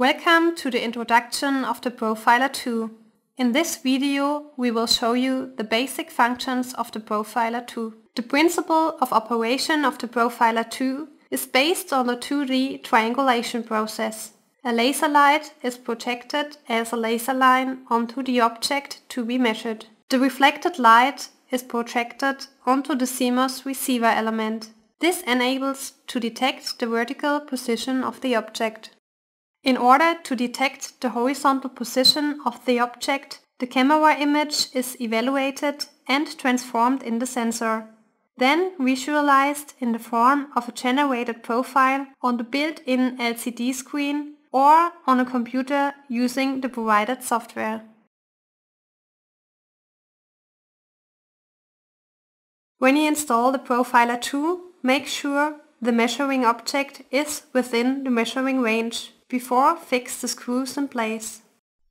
Welcome to the introduction of the Profiler 2. In this video we will show you the basic functions of the Profiler 2. The principle of operation of the Profiler 2 is based on the 2D triangulation process. A laser light is projected as a laser line onto the object to be measured. The reflected light is projected onto the CMOS receiver element. This enables to detect the vertical position of the object. In order to detect the horizontal position of the object, the camera image is evaluated and transformed in the sensor, then visualized in the form of a generated profile on the built-in LCD screen or on a computer using the provided software. When you install the Profiler 2, make sure the measuring object is within the measuring range before fix the screws in place.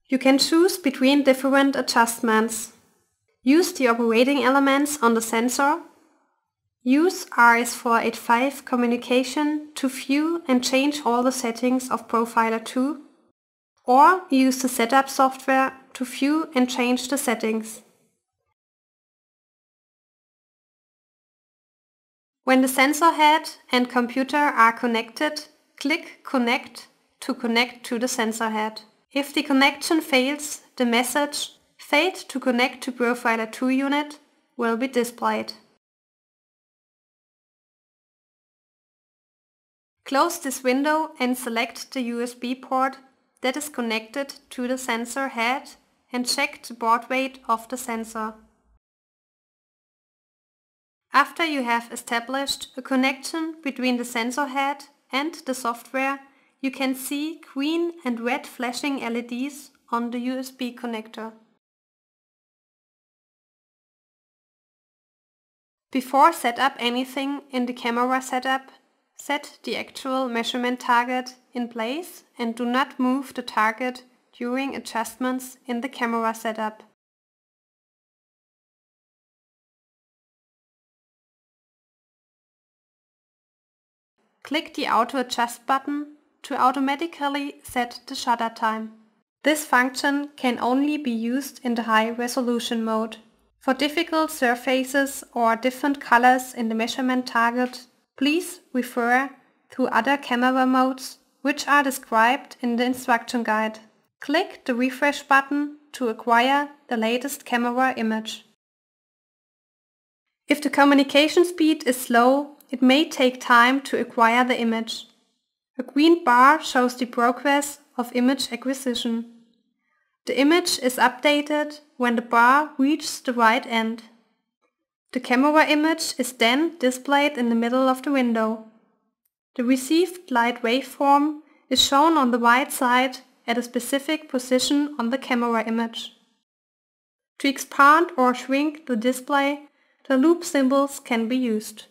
You can choose between different adjustments. Use the operating elements on the sensor. Use RS485 communication to view and change all the settings of Profiler 2 or use the setup software to view and change the settings. When the sensor head and computer are connected, click Connect to connect to the sensor head. If the connection fails, the message failed to connect to Profiler 2 unit will be displayed. Close this window and select the USB port that is connected to the sensor head and check the board weight of the sensor. After you have established a connection between the sensor head and the software, you can see green and red flashing LEDs on the USB connector. Before set up anything in the camera setup, set the actual measurement target in place and do not move the target during adjustments in the camera setup. Click the Auto Adjust button to automatically set the shutter time. This function can only be used in the high resolution mode. For difficult surfaces or different colors in the measurement target, please refer to other camera modes which are described in the instruction guide. Click the refresh button to acquire the latest camera image. If the communication speed is slow, it may take time to acquire the image. A green bar shows the progress of image acquisition. The image is updated when the bar reaches the right end. The camera image is then displayed in the middle of the window. The received light waveform is shown on the right side at a specific position on the camera image. To expand or shrink the display, the loop symbols can be used.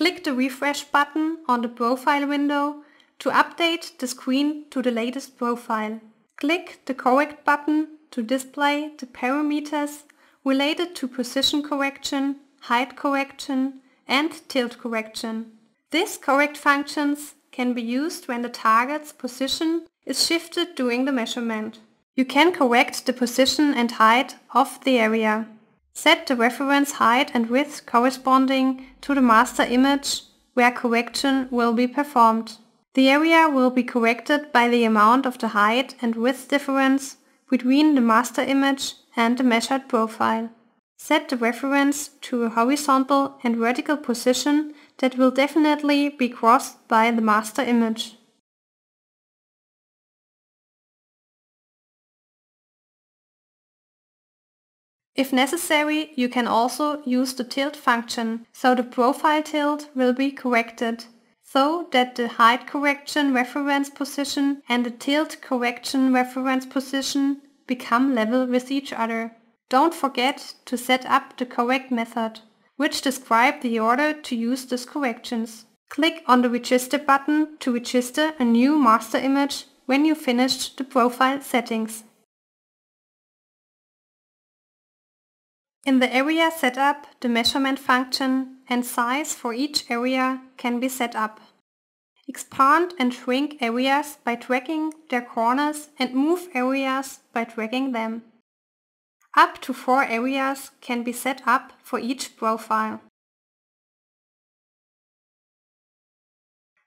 Click the refresh button on the profile window to update the screen to the latest profile. Click the correct button to display the parameters related to position correction, height correction and tilt correction. These correct functions can be used when the target's position is shifted during the measurement. You can correct the position and height of the area. Set the reference height and width corresponding to the master image where correction will be performed. The area will be corrected by the amount of the height and width difference between the master image and the measured profile. Set the reference to a horizontal and vertical position that will definitely be crossed by the master image. If necessary, you can also use the tilt function, so the profile tilt will be corrected so that the height correction reference position and the tilt correction reference position become level with each other. Don't forget to set up the correct method, which describe the order to use these corrections. Click on the register button to register a new master image when you finished the profile settings. In the area setup, the measurement function and size for each area can be set up. Expand and shrink areas by dragging their corners and move areas by dragging them. Up to four areas can be set up for each profile.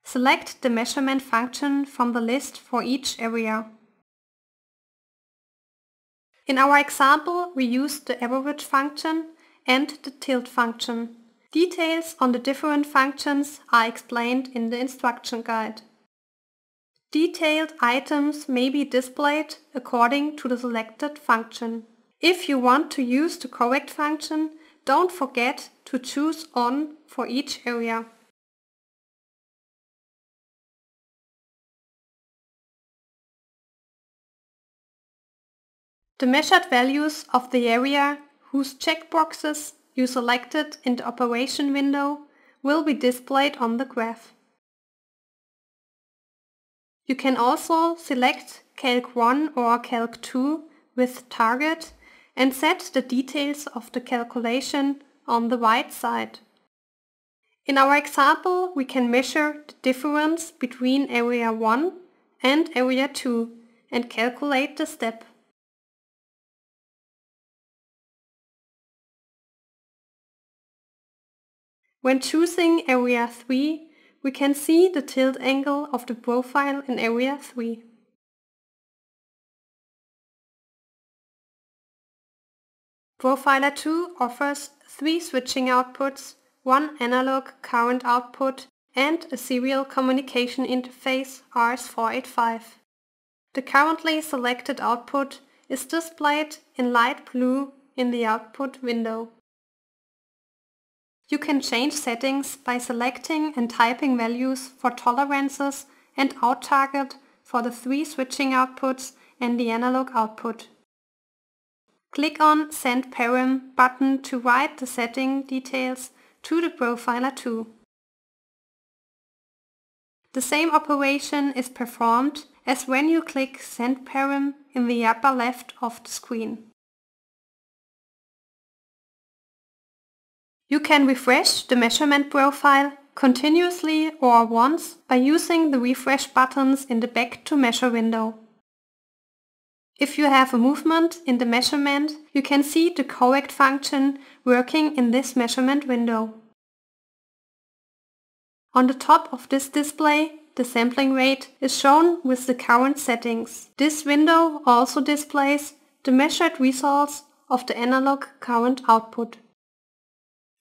Select the measurement function from the list for each area. In our example, we used the average function and the tilt function. Details on the different functions are explained in the instruction guide. Detailed items may be displayed according to the selected function. If you want to use the correct function, don't forget to choose on for each area. The measured values of the area whose checkboxes you selected in the operation window will be displayed on the graph. You can also select Calc 1 or Calc 2 with target and set the details of the calculation on the right side. In our example, we can measure the difference between area 1 and area 2 and calculate the step. When choosing area 3, we can see the tilt angle of the profile in area 3. Profiler 2 offers three switching outputs, one analog current output and a serial communication interface RS485. The currently selected output is displayed in light blue in the output window. You can change settings by selecting and typing values for tolerances and out target for the three switching outputs and the analog output. Click on Send Param button to write the setting details to the profiler too. The same operation is performed as when you click Send Param in the upper left of the screen. You can refresh the measurement profile continuously or once by using the refresh buttons in the back to measure window. If you have a movement in the measurement, you can see the correct function working in this measurement window. On the top of this display, the sampling rate is shown with the current settings. This window also displays the measured results of the analog current output.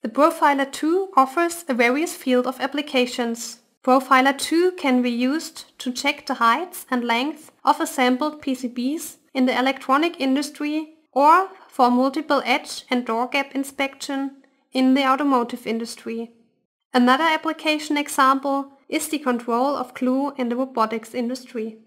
The Profiler 2 offers a various field of applications. Profiler 2 can be used to check the heights and length of assembled PCBs in the electronic industry or for multiple edge and door gap inspection in the automotive industry. Another application example is the control of glue in the robotics industry.